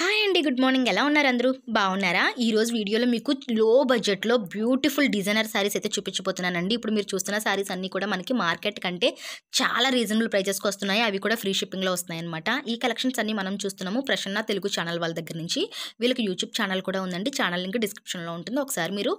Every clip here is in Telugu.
హాయ్ అండి గుడ్ మార్నింగ్ ఎలా ఉన్నారు అందరూ బాగున్నారా ఈరోజు వీడియోలో మీకు లో బడ్జెట్లో బ్యూటిఫుల్ డిజైనర్ శారీస్ అయితే చూపించబోతున్నానండి ఇప్పుడు మీరు చూస్తున్న శారీస్ అన్నీ కూడా మనకి మార్కెట్ కంటే చాలా రీజనబుల్ ప్రైజెస్కి వస్తున్నాయి అవి కూడా ఫ్రీ షిప్పింగ్లో వస్తున్నాయన్నమాట అనమాట ఈ కలెక్షన్స్ అన్నీ మనం చూస్తున్నాము ప్రసన్న తెలుగు ఛానల్ వాళ్ళ దగ్గర నుంచి వీళ్ళకి యూట్యూబ్ ఛానల్ కూడా ఉందండి ఛానల్ లింక్ డిస్క్రిప్షన్లో ఉంటుంది ఒకసారి మీరు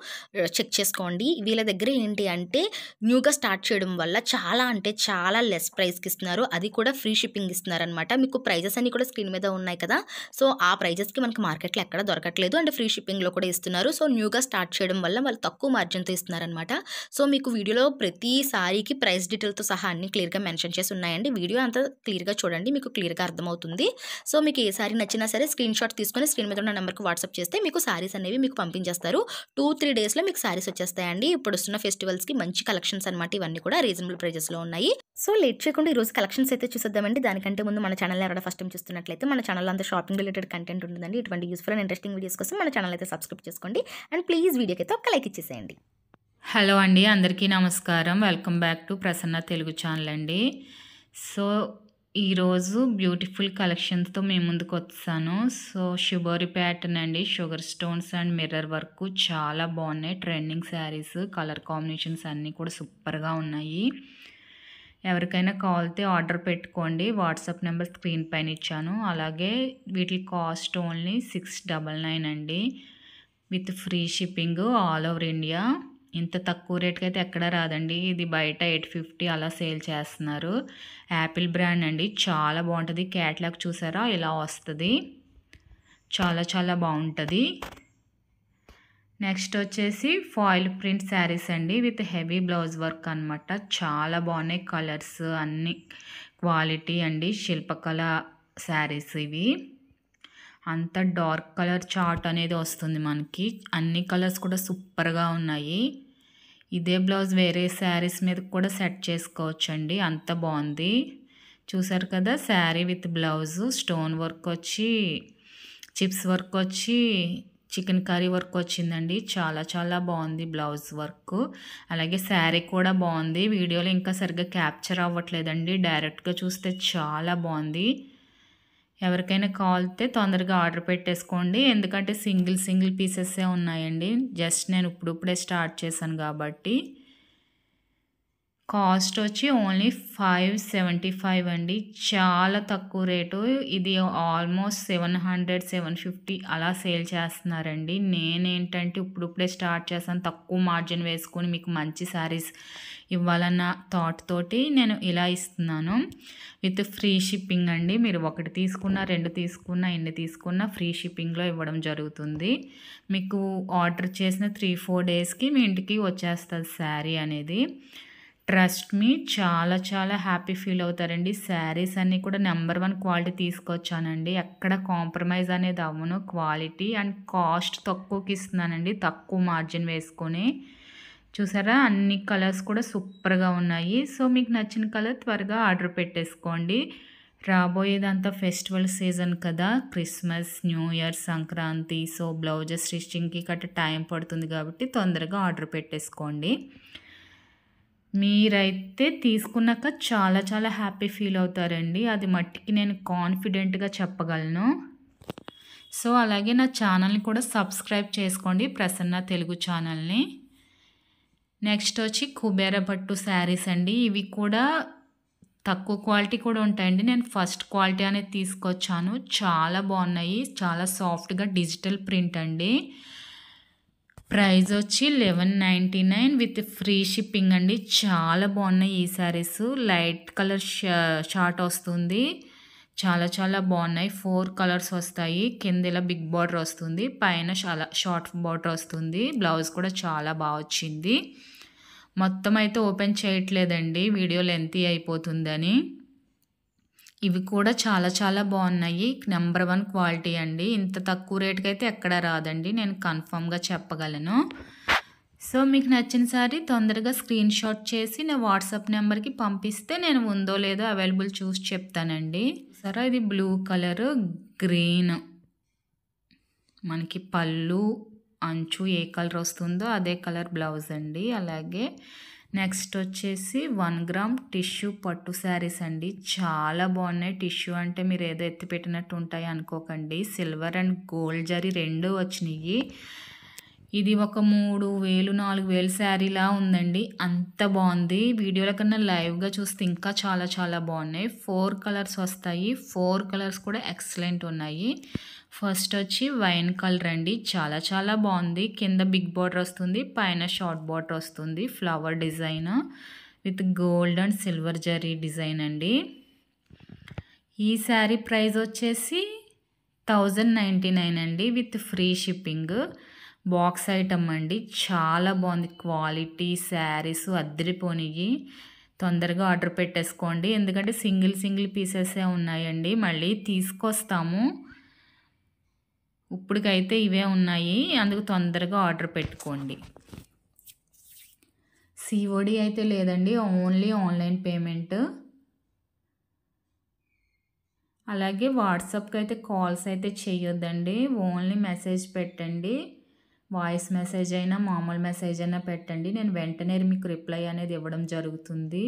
చెక్ చేసుకోండి వీళ్ళ దగ్గర ఏంటి అంటే న్యూగా స్టార్ట్ చేయడం వల్ల చాలా అంటే చాలా లెస్ ప్రైస్కి ఇస్తున్నారు అది కూడా ఫ్రీ షిప్పింగ్ ఇస్తున్నారనమాట మీకు ప్రైజెస్ అన్నీ కూడా స్క్రీన్ మీద ఉన్నాయి కదా సో ఆ ప్రైజెస్కి మనకి మార్కెట్లో ఎక్కడ దొరకట్లేదు అండ్ ఫ్రీ షిప్పింగ్లో కూడా ఇస్తున్నారు సో న్యూగా స్టార్ట్ చేయడం వల్ల వాళ్ళు తక్కువ మార్జిన్తో ఇస్తున్నారనమాట సో మీకు వీడియోలో ప్రతి సారీకి ప్రైస్ డీటెయిల్తో సహా అన్ని క్లియర్గా మెన్షన్ చేసి ఉన్నాయండి వీడియో అంతా క్లియర్గా చూడండి మీకు క్లియర్గా అర్థమవుతుంది సో మీకు ఏ సారీ నచ్చినా సరే స్క్రీన్ షాట్ తీసుకొని స్క్రీన్ మీద ఉన్న నెంబర్కి వాట్సాప్ చేస్తే మీకు సారీస్ అనేవి మీకు పంపించేస్తారు టూ త్రీ డేస్లో మీకు సారీస్ వచ్చేస్తాయండి ఇప్పుడు వస్తున్న ఫెస్టివల్స్కి మంచి కలెక్షన్స్ అనమాట ఇవన్నీ కూడా రీజనబుల్ ప్రైజెస్లో ఉన్నాయి సో లేట్ చేయకుండా ఈరోజు కలెక్షన్స్ అయితే చూసేద్దామండి దానికంటే ముందు మన ఛానల్ ఎవరైనా ఫస్ట్ టైం చూస్తున్నట్లయితే మన ఛానల్ అంతా షాపింగ్ రిలేటెడ్ కంటెంట్ ఉంటుందండి ఇటువంటి యూస్ఫుల్ అండ్ ఇంట్రెస్టింగ్ వీడియోస్ కోసం మన ఛానల్ అయితే సబ్స్క్రైబ్ చేసుకోండి అండ్ ప్లీజ్ వీడియోకి అయితే ఒక్క లైక్ ఇచ్చేసేయండి హలో అండి అందరికీ నమస్కారం welcome back to Prasanna Telugu channel అండి సో ఈరోజు బ్యూటిఫుల్ కలెక్షన్స్తో మేము ముందుకు వచ్చాను సో షుగర్ ప్యాటర్న్ అండి sugar stones and mirror work చాలా బాగున్నాయి ట్రెండింగ్ శారీస్ కలర్ కాంబినేషన్స్ అన్నీ కూడా సూపర్గా ఉన్నాయి ఎవరికైనా కాల్తే ఆర్డర్ పెట్టుకోండి వాట్సాప్ నెంబర్ స్క్రీన్ పైన ఇచ్చాను అలాగే వీటి cost only six double nine అండి with free shipping all over India ఇంత తక్కువ రేట్కి అయితే ఎక్కడ రాదండి ఇది బయట ఎయిట్ ఫిఫ్టీ అలా సేల్ చేస్తున్నారు యాపిల్ బ్రాండ్ అండి చాలా బాగుంటుంది క్యాట్లాగ్ చూసారా ఇలా వస్తుంది చాలా చాలా బాగుంటుంది నెక్స్ట్ వచ్చేసి ఫాయిల్ ప్రింట్ శారీస్ అండి విత్ హెవీ బ్లౌజ్ వర్క్ అనమాట చాలా బాగున్నాయి కలర్స్ అన్ని క్వాలిటీ అండి శిల్పకళ శారీస్ ఇవి అంత డార్క్ కలర్ చార్ట్ అనేది వస్తుంది మనకి అన్ని కలర్స్ కూడా సూపర్గా ఉన్నాయి ఇదే బ్లౌజ్ వేరే శారీస్ మీద కూడా సెట్ చేసుకోవచ్చండి అంత బాగుంది చూసారు కదా sari with blouse stone work వచ్చి చిప్స్ వర్క్ వచ్చి చికెన్ కర్రీ వర్క్ వచ్చిందండి చాలా చాలా బాగుంది బ్లౌజ్ వర్క్ అలాగే శారీ కూడా బాగుంది వీడియోలో ఇంకా సరిగ్గా క్యాప్చర్ అవ్వట్లేదండి డైరెక్ట్గా చూస్తే చాలా బాగుంది ఎవరికైనా కావాలితే తొందరగా ఆర్డర్ పెట్టేసుకోండి ఎందుకంటే సింగిల్ సింగిల్ పీసెస్సే ఉన్నాయండి జస్ట్ నేను ఇప్పుడిప్పుడే స్టార్ట్ చేశాను కాబట్టి కాస్ట్ వచ్చి ఓన్లీ ఫైవ్ సెవెంటీ ఫైవ్ అండి చాలా తక్కువ రేటు ఇది almost seven hundred seven fifty అలా సేల్ చేస్తున్నారండి నేనేంటంటే ఇప్పుడిప్పుడే స్టార్ట్ చేశాను తక్కువ మార్జిన్ వేసుకొని మీకు మంచి శారీస్ ఇవ్వాలన్న థాట్ తోటి నేను ఇలా ఇస్తున్నాను విత్ ఫ్రీ షిప్పింగ్ అండి మీరు ఒకటి తీసుకున్నా రెండు తీసుకున్నా ఎన్ని తీసుకున్నా ఫ్రీ షిప్పింగ్లో ఇవ్వడం జరుగుతుంది మీకు ఆర్డర్ చేసిన త్రీ ఫోర్ డేస్కి మీ ఇంటికి వచ్చేస్తుంది శారీ అనేది ట్రస్ట్ మీ చాలా చాలా హ్యాపీ ఫీల్ అవుతారండి శారీస్ అన్నీ కూడా నెంబర్ వన్ క్వాలిటీ తీసుకొచ్చానండి ఎక్కడ కాంప్రమైజ్ అనేది అవ్వను క్వాలిటీ అండ్ కాస్ట్ తక్కువకి ఇస్తున్నానండి తక్కువ మార్జిన్ వేసుకొని చూసారా అన్ని కలర్స్ కూడా సూపర్గా ఉన్నాయి సో మీకు నచ్చిన కలర్ త్వరగా ఆర్డర్ పెట్టేసుకోండి రాబోయేదంతా ఫెస్టివల్ సీజన్ కదా Christmas New Year Sankranti so blouses స్టిచ్చింగ్కి గట్ట టైం పడుతుంది కాబట్టి తొందరగా ఆర్డర్ పెట్టేసుకోండి మీరైతే తీసుకున్నాక చాలా చాలా హ్యాపీ ఫీల్ అవుతారండి అది మట్టికి నేను కాన్ఫిడెంట్గా చెప్పగలను సో అలాగే నా ఛానల్ని కూడా సబ్స్క్రైబ్ చేసుకోండి ప్రసన్న తెలుగు ఛానల్ని నెక్స్ట్ వచ్చి కుబేర పట్టు శారీస్ అండి ఇవి కూడా తక్కువ క్వాలిటీ కూడా ఉంటాయండి నేను ఫస్ట్ క్వాలిటీ అనేది తీసుకొచ్చాను చాలా బాగున్నాయి చాలా సాఫ్ట్గా డిజిటల్ ప్రింట్ అండి ప్రైజ్ వచ్చి eleven ninety nine with free shipping అండి చాలా బాగున్నాయి ఈ శారీస్ లైట్ కలర్ షార్ట్ వస్తుంది చాలా చాలా బాగున్నాయి ఫోర్ కలర్స్ వస్తాయి కింద ఇలా బిగ్ బార్డర్ వస్తుంది పైన చాలా షార్ట్ బార్డర్ వస్తుంది బ్లౌజ్ కూడా చాలా బాగా వచ్చింది మొత్తం అయితే ఓపెన్ చేయట్లేదండి వీడియో లెంతీ అయిపోతుందని ఇవి కూడా చాలా చాలా బాగున్నాయి నెంబర్ వన్ క్వాలిటీ అండి ఇంత తక్కువ రేటుకి అయితే ఎక్కడ రాదండి నేను కన్ఫామ్గా చెప్పగలను సో మీకు నచ్చిన సారీ తొందరగా స్క్రీన్ షాట్ చేసి నా వాట్సాప్ నెంబర్కి పంపిస్తే నేను ఉందో లేదో అవైలబుల్ చూసి చెప్తానండి సరే ఇది బ్లూ కలర్ గ్రీన్ మనకి పళ్ళు అంచు ఏ కలర్ వస్తుందో అదే కలర్ బ్లౌజ్ అండి అలాగే నెక్స్ట్ వచ్చేసి వన్ గ్రామ్ టిష్యూ పట్టు శారీస్ అండి చాలా బాగున్నాయి టిష్యూ అంటే మీరు ఏదో ఎత్తి పెట్టినట్టు ఉంటాయి అనుకోకండి సిల్వర్ అండ్ గోల్డ్ జరీ రెండు వచ్చినాయి ఇది ఒక మూడు వేలు నాలుగు వేలు శారీలా ఉందండి అంత బాగుంది వీడియోల కన్నా లైవ్గా చూస్తే ఇంకా చాలా చాలా బాగున్నాయి ఫోర్ కలర్స్ వస్తాయి ఫోర్ కలర్స్ కూడా ఎక్సలెంట్ ఉన్నాయి ఫస్ట్ వచ్చి వైన్ కలర్ అండి చాలా చాలా బాగుంది కింద బిగ్ బార్డర్ వస్తుంది పైన షార్ట్ బార్డర్ వస్తుంది flower design with gold and silver zari design అండి ఈ శారీ ప్రైస్ వచ్చేసి థౌజండ్ నైంటీ నైన్ అండి with free shipping box item అండి చాలా బాగుంది క్వాలిటీ శారీస్ అద్దరిపోనివి తొందరగా ఆర్డర్ పెట్టేసుకోండి ఎందుకంటే సింగిల్ సింగిల్ పీసెసే ఉన్నాయండి మళ్ళీ తీసుకొస్తాము ఇప్పటికైతే ఇవే ఉన్నాయి అందుకు తొందరగా ఆర్డర్ పెట్టుకోండి సిఓడి అయితే లేదండి ఓన్లీ ఆన్లైన్ పేమెంట్ అలాగే వాట్సాప్కి అయితే కాల్స్ అయితే చేయొద్దండి ఓన్లీ మెసేజ్ పెట్టండి వాయిస్ మెసేజ్ అయినా మామూలు మెసేజ్ అయినా పెట్టండి నేను వెంటనే మీకు రిప్లై అనేది ఇవ్వడం జరుగుతుంది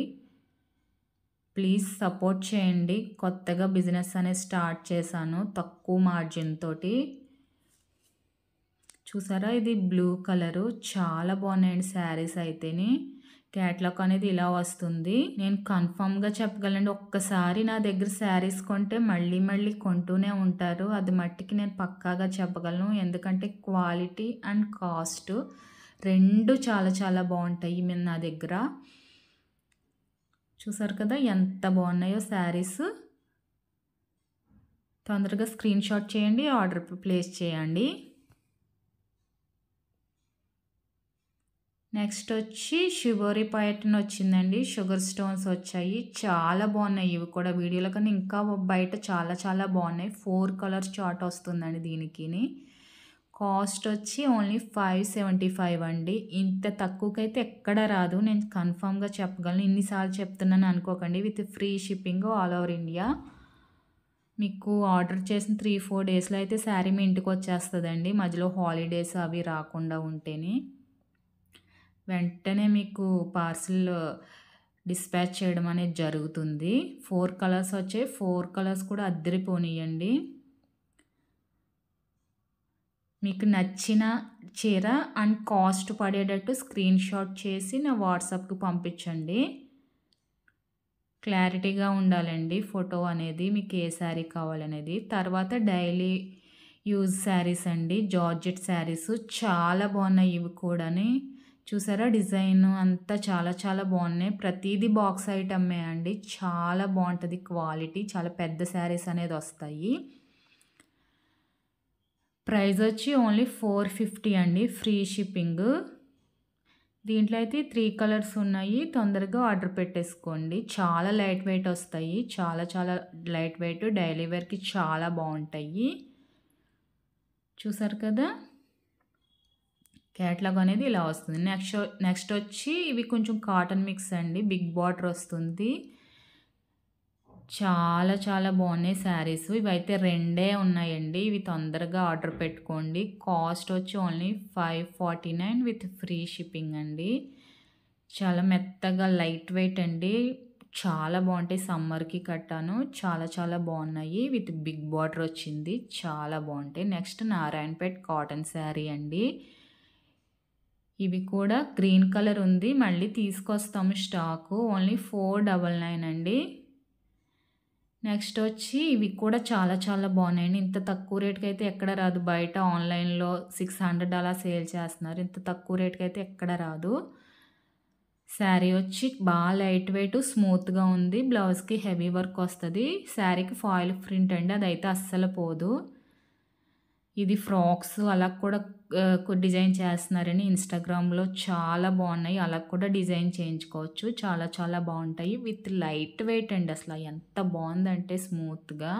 ప్లీజ్ సపోర్ట్ చేయండి కొత్తగా బిజినెస్ అనేది స్టార్ట్ చేశాను తక్కువ మార్జిన్ తోటి చూసారా ఇది బ్లూ కలరు చాలా బాగున్నాయండి శారీస్ అయితేనే క్యాట్లాక్ అనేది ఇలా వస్తుంది నేను కన్ఫామ్గా చెప్పగలండి ఒక్కసారి నా దగ్గర శారీస్ కొంటే మళ్ళీ మళ్ళీ కొంటూనే ఉంటారు అది మట్టికి నేను పక్కాగా చెప్పగలను ఎందుకంటే క్వాలిటీ అండ్ కాస్ట్ రెండు చాలా చాలా బాగుంటాయి మేము నా దగ్గర చూసారు కదా ఎంత బాగున్నాయో శారీస్ తొందరగా స్క్రీన్ షాట్ చేయండి ఆర్డర్ ప్లేస్ చేయండి నెక్స్ట్ వచ్చి షుగరీ పైటన్ వచ్చిందండి షుగర్ స్టోన్స్ వచ్చాయి చాలా బాగున్నాయి ఇవి కూడా వీడియోలో కానీ ఇంకా బయట చాలా చాలా బాగున్నాయి ఫోర్ కలర్ చాట్ వస్తుందండి దీనికి కాస్ట్ వచ్చి ఓన్లీ ఫైవ్ సెవెంటీ ఫైవ్ అండి ఇంత తక్కువకైతే ఎక్కడ రాదు నేను కన్ఫామ్గా చెప్పగలను ఇన్నిసార్లు చెప్తున్నాను అనుకోకండి with free shipping all over India మీకు ఆర్డర్ చేసిన త్రీ ఫోర్ డేస్లో అయితే శారీ మీ ఇంటికి వచ్చేస్తుందండి మధ్యలో హాలిడేస్ అవి రాకుండా ఉంటేనే వెంటనే మీకు పార్సిల్ డిస్పాచ్ చేయడం అనేది జరుగుతుంది ఫోర్ కలర్స్ వచ్చే ఫోర్ కలర్స్ కూడా అద్దరిపోనియండి మీకు నచ్చిన చీర అండ్ కాస్ట్ పడేటట్టు స్క్రీన్ షాట్ చేసి నా వాట్సాప్కి పంపించండి క్లారిటీగా ఉండాలండి ఫోటో అనేది మీకు ఏ శారీ కావాలనేది తర్వాత డైలీ యూజ్ శారీస్ అండి జార్జెట్ శారీస్ చాలా బాగున్నాయి ఇవి కూడాని చూసారా డిజైన్ అంతా చాలా చాలా బాగున్నాయి ప్రతిదీ బాక్స్ ఐటమ్మే అండి చాలా బాగుంటుంది క్వాలిటీ చాలా పెద్ద శారీస్ అనేది వస్తాయి ప్రైస్ వచ్చి ఓన్లీ ఫోర్ ఫిఫ్టీ అండి ఫ్రీ షిప్పింగ్ దీంట్లో అయితే త్రీ కలర్స్ ఉన్నాయి తొందరగా ఆర్డర్ పెట్టేసుకోండి చాలా లైట్ వెయిట్ వస్తాయి చాలా చాలా లైట్ వెయిట్ డైలీ వేర్కి చాలా బాగుంటాయి చూసారు కదా క్యాట్లాగ్ అనేది ఇలా వస్తుంది నెక్స్ట్ నెక్స్ట్ వచ్చి ఇవి కొంచెం కాటన్ మిక్స్ అండి బిగ్ బాటర్ వస్తుంది చాలా చాలా బాగున్నాయి శారీస్ ఇవైతే రెండే ఉన్నాయండి ఇవి తొందరగా ఆర్డర్ పెట్టుకోండి కాస్ట్ వచ్చి only five forty nine with free shipping అండి చాలా మెత్తగా లైట్ వెయిట్ అండి చాలా బాగుంటాయి సమ్మర్కి కట్టాను చాలా చాలా బాగున్నాయి విత్ బిగ్ బార్డర్ వచ్చింది చాలా బాగుంటాయి నెక్స్ట్ నారాయణపేట్ కాటన్ శారీ అండి ఇవి కూడా గ్రీన్ కలర్ ఉంది మళ్ళీ తీసుకొస్తాము stock only four double nine అండి నెక్స్ట్ వచ్చి ఇవి కూడా చాలా చాలా బాగున్నాయండి ఇంత తక్కువ రేట్కి అయితే ఎక్కడ రాదు బయట ఆన్లైన్లో సిక్స్ హండ్రెడ్ అలా సేల్ చేస్తున్నారు ఇంత తక్కువ రేట్కి అయితే ఎక్కడ రాదు శారీ వచ్చి బాగా లైట్ వెయిట్ స్మూత్గా ఉంది బ్లౌజ్కి హెవీ వర్క్ వస్తుంది శారీకి ఫాయిల్ ప్రింట్ అండి అదైతే అస్సలు పోదు ఇది ఫ్రాక్స్ అలా కూడా డిజైన్ చేస్తున్నారని ఇన్స్టాగ్రామ్లో చాలా బాగున్నాయి అలా కూడా డిజైన్ చేయించుకోవచ్చు చాలా చాలా బాగుంటాయి విత్ లైట్ వెయిట్ అండి అసలు ఎంత బాగుందంటే స్మూత్గా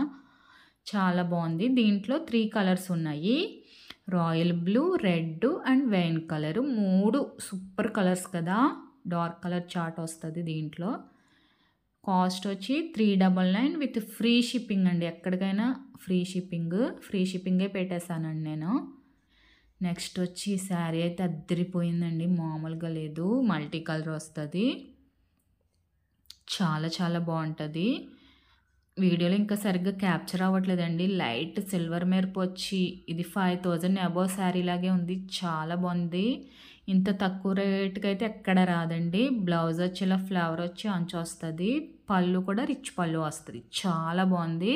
చాలా బాగుంది దీంట్లో త్రీ కలర్స్ ఉన్నాయి royal blue red and wine colour మూడు సూపర్ కలర్స్ కదా డార్క్ కలర్ చాట్ వస్తుంది దీంట్లో కాస్ట్ వచ్చి three double nine with free shipping అండి ఎక్కడికైనా ఫ్రీ షిప్పింగ్ ఫ్రీ షిప్పింగే పెట్టేశానండి నేను నెక్స్ట్ వచ్చి ఈ శారీ అయితే అద్దరిపోయిందండి మామూలుగా లేదు మల్టీ కలర్ వస్తుంది చాలా చాలా బాగుంటుంది వీడియోలో ఇంకా సరిగ్గా క్యాప్చర్ అవ్వట్లేదండి లైట్ సిల్వర్ మెరుపు వచ్చి ఇది ఫైవ్ థౌజండ్ అబోవ్ శారీ లాగే ఉంది చాలా బాగుంది ఇంత తక్కువ రేటుకి అయితే ఎక్కడ రాదండి బ్లౌజ్ వచ్చి ఇలా ఫ్లవర్ వచ్చి అంచు వస్తుంది పళ్ళు కూడా రిచ్ పళ్ళు వస్తుంది చాలా బాగుంది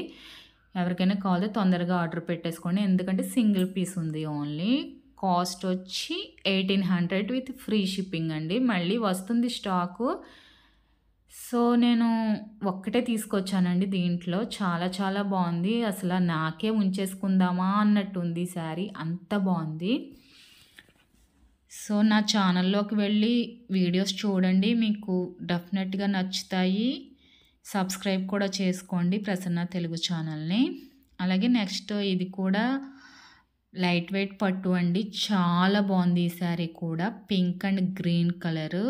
ఎవరికైనా కావాలి తొందరగా ఆర్డర్ పెట్టేసుకోండి ఎందుకంటే సింగిల్ పీస్ ఉంది ఓన్లీ కాస్ట్ వచ్చి eighteen hundred with free shipping అండి మళ్ళీ వస్తుంది స్టాకు సో నేను ఒక్కటే తీసుకొచ్చానండి దీంట్లో చాలా చాలా బాగుంది అసలు నాకే ఉంచేసుకుందామా అన్నట్టుంది శారీ అంత బాగుంది సో నా ఛానల్లోకి వెళ్ళి వీడియోస్ చూడండి మీకు డెఫినెట్గా నచ్చుతాయి సబ్స్క్రైబ్ కూడా చేసుకోండి ప్రసన్న తెలుగు ఛానల్ని అలాగే నెక్స్ట్ ఇది కూడా లైట్ వెయిట్ పట్టు అండి చాలా బాగుంది ఈ శారీ కూడా pink and green colour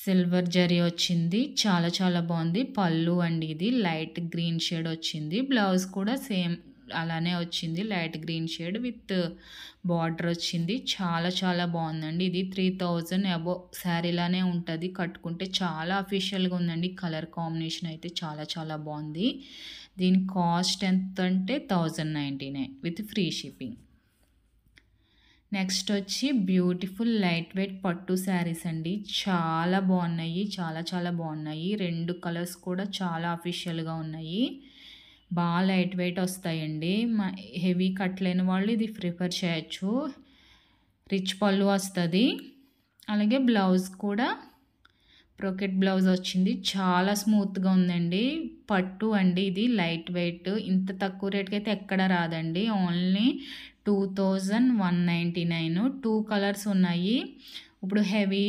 silver zari వచ్చింది చాలా చాలా బాగుంది పళ్ళు అండి ఇది లైట్ గ్రీన్ షేడ్ వచ్చింది బ్లౌజ్ కూడా సేమ్ అలానే వచ్చింది light green shade with border వచ్చింది చాలా చాలా బాగుందండి ఇది త్రీ థౌజండ్ అబో శారీలానే ఉంటుంది కట్టుకుంటే చాలా అఫీషియల్గా ఉందండి కలర్ కాంబినేషన్ అయితే చాలా చాలా బాగుంది దీని కాస్ట్ ఎంత అంటే thousand ninety nine with free shipping next వచ్చి బ్యూటిఫుల్ లైట్ వెయిట్ పట్టు శారీస్ అండి చాలా బాగున్నాయి చాలా చాలా బాగున్నాయి రెండు కలర్స్ కూడా చాలా అఫీషియల్గా ఉన్నాయి బాగా లైట్ వెయిట్ వస్తాయండి మా హెవీ కట్ లేని వాళ్ళు ఇది ప్రిఫర్ చేయొచ్చు రిచ్ పళ్ళు వస్తుంది అలాగే బ్లౌజ్ కూడా బ్రోకెట్ బ్లౌజ్ వచ్చింది చాలా స్మూత్గా ఉందండి పట్టు అండి ఇది లైట్ వెయిట్ ఇంత తక్కువ రేట్కి అయితే ఎక్కడ రాదండి only two thousand one ninety nine two colours ఉన్నాయి ఇప్పుడు హెవీ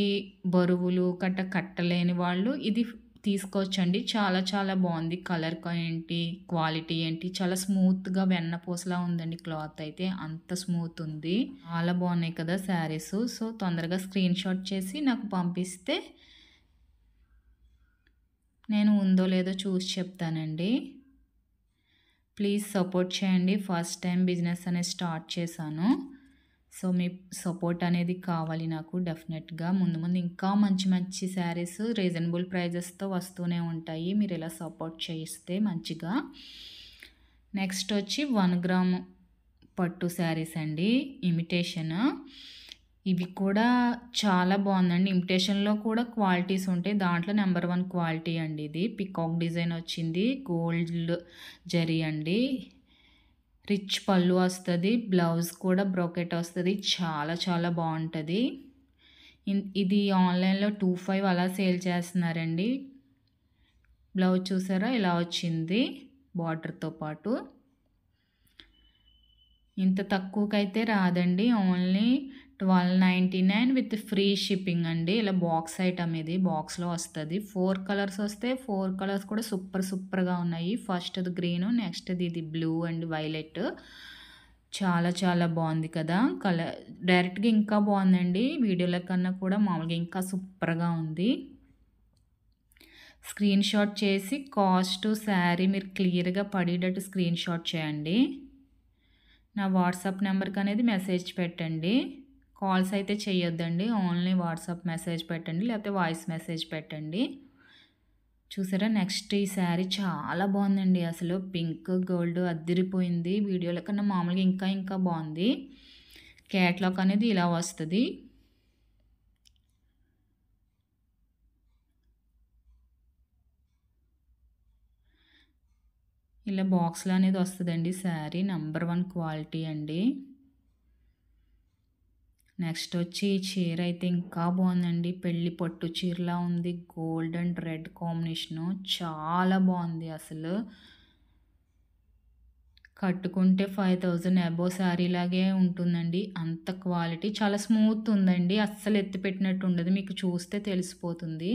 బరువులు కట్ట కట్టలేని వాళ్ళు ఇది తీసుకోవచ్చండి చాలా చాలా బాగుంది కలర్ ఏంటి క్వాలిటీ ఏంటి చాలా స్మూత్గా వెన్నపూసలా ఉందండి క్లాత్ అయితే అంత స్మూత్ ఉంది చాలా బాగున్నాయి కదా శారీస్ సో తొందరగా స్క్రీన్ షాట్ చేసి నాకు పంపిస్తే నేను ఉందో లేదో చూసి చెప్తానండి ప్లీజ్ సపోర్ట్ చేయండి ఫస్ట్ టైం బిజినెస్ అనేది స్టార్ట్ చేశాను సో మీ సపోర్ట్ అనేది కావాలి నాకు డెఫినెట్గా ముందు ముందు ఇంకా మంచి మంచి శారీస్ రీజనబుల్ ప్రైజెస్తో వస్తూనే ఉంటాయి మీరు ఇలా సపోర్ట్ చేయిస్తే మంచిగా నెక్స్ట్ వచ్చి వన్ గ్రామ్ పట్టు శారీస్ అండి ఇమిటేషన్ ఇవి కూడా చాలా బాగుందండి ఇమిటేషన్లో కూడా క్వాలిటీస్ ఉంటాయి దాంట్లో నెంబర్ వన్ క్వాలిటీ అండి ఇది పికాక్ డిజైన్ వచ్చింది గోల్డ్ జరీ అండి రిచ్ పళ్ళు వస్తుంది బ్లౌజ్ కూడా బ్రోకెట్ వస్తుంది చాలా చాలా బాగుంటుంది ఇది ఆన్లైన్లో టూ ఫైవ్ అలా సేల్ చేస్తున్నారండి బ్లౌజ్ చూసారా ఇలా వచ్చింది బార్డర్తో పాటు ఇంత తక్కువకైతే రాదండి only twelve ninety nine with free shipping అండి ఇలా బాక్స్ ఐటమ్ ఇది బాక్స్లో వస్తుంది ఫోర్ కలర్స్ వస్తే ఫోర్ కలర్స్ కూడా సూపర్ సూపర్గా ఉన్నాయి ఫస్ట్ అది గ్రీను అది ఇది బ్లూ అండ్ వైలెట్ చాలా చాలా బాగుంది కదా కలర్ డైరెక్ట్గా ఇంకా బాగుందండి వీడియోల కన్నా కూడా మామూలుగా ఇంకా సూపర్గా ఉంది స్క్రీన్ షాట్ చేసి కాస్ట్ శారీ మీరు క్లియర్గా పడేటట్టు స్క్రీన్ షాట్ చేయండి నా వాట్సాప్ నెంబర్కి అనేది మెసేజ్ పెట్టండి కాల్స్ అయితే చేయొద్దండి ఓన్లీ వాట్సాప్ మెసేజ్ పెట్టండి లేకపోతే వాయిస్ మెసేజ్ పెట్టండి చూసారా నెక్స్ట్ ఈ శారీ చాలా బాగుందండి అసలు పింక్ గోల్డ్ అద్దరిపోయింది వీడియోల కన్నా మామూలుగా ఇంకా ఇంకా బాగుంది క్యాట్లాగ్ అనేది ఇలా వస్తుంది ఇలా బాక్స్లో అనేది వస్తుందండి శారీ నెంబర్ వన్ క్వాలిటీ అండి నెక్స్ట్ వచ్చి చీర అయితే ఇంకా బాగుందండి పెళ్ళి పట్టు చీరలా ఉంది గోల్డ్ అండ్ రెడ్ కాంబినేషను చాలా బాగుంది అసలు కట్టుకుంటే ఫైవ్ థౌజండ్ అబో శారీ లాగే ఉంటుందండి అంత క్వాలిటీ చాలా స్మూత్ ఉందండి అస్సలు ఎత్తిపెట్టినట్టు ఉండదు మీకు చూస్తే తెలిసిపోతుంది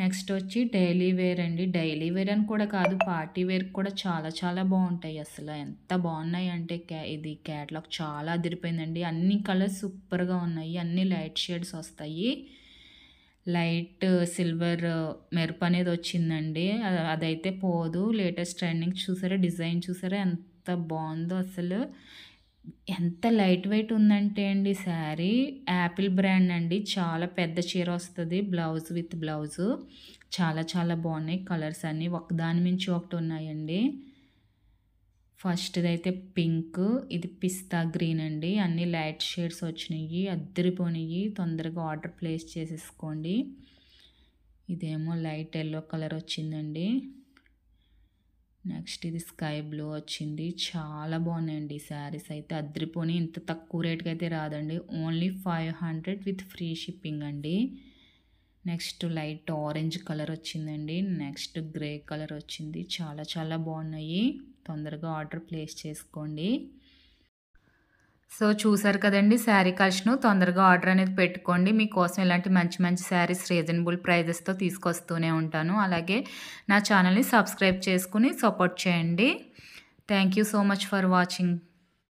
నెక్స్ట్ వచ్చి డైలీ వేర్ అండి డైలీ వేర్ అని కూడా కాదు పార్టీ వేర్ కూడా చాలా చాలా బాగుంటాయి అసలు ఎంత బాగున్నాయి అంటే క్యా ఇది క్యాట్లాగ్ చాలా అదిరిపోయిందండి అన్ని కలర్స్ సూపర్గా ఉన్నాయి అన్ని లైట్ షేడ్స్ వస్తాయి లైట్ సిల్వర్ మెరుపు అనేది వచ్చిందండి అదైతే పోదు లేటెస్ట్ ట్రెండింగ్ చూసారా డిజైన్ చూసారా ఎంత బాగుందో అసలు ఎంత లైట్ వెయిట్ ఉందంటే అండి శారీ యాపిల్ బ్రాండ్ అండి చాలా పెద్ద చీర వస్తుంది బ్లౌజ్ విత్ బ్లౌజు చాలా చాలా బాగున్నాయి కలర్స్ అన్నీ ఒకదాని మించి ఒకటి ఉన్నాయండి ఫస్ట్ది అయితే పింక్ ఇది పిస్తా గ్రీన్ అండి అన్ని లైట్ షేడ్స్ వచ్చినాయి అద్దరిపోయినాయి తొందరగా ఆర్డర్ ప్లేస్ చేసేసుకోండి ఇదేమో లైట్ ఎల్లో కలర్ వచ్చిందండి నెక్స్ట్ ఇది స్కై బ్లూ వచ్చింది చాలా బాగున్నాయండి శారీస్ అయితే అద్రిపోని ఇంత తక్కువ రేట్కి అయితే రాదండి only five hundred with free shipping అండి నెక్స్ట్ లైట్ ఆరెంజ్ కలర్ వచ్చిందండి నెక్స్ట్ గ్రే కలర్ వచ్చింది చాలా చాలా బాగున్నాయి తొందరగా ఆర్డర్ ప్లేస్ చేసుకోండి సో చూసారు కదండి శారీ కలిసిన తొందరగా ఆర్డర్ అనేది పెట్టుకోండి మీకోసం ఇలాంటి మంచి మంచి శారీస్ రీజనబుల్ ప్రైజెస్తో తీసుకొస్తూనే ఉంటాను అలాగే నా ఛానల్ని సబ్స్క్రైబ్ చేసుకుని సపోర్ట్ చేయండి thank you so much for watching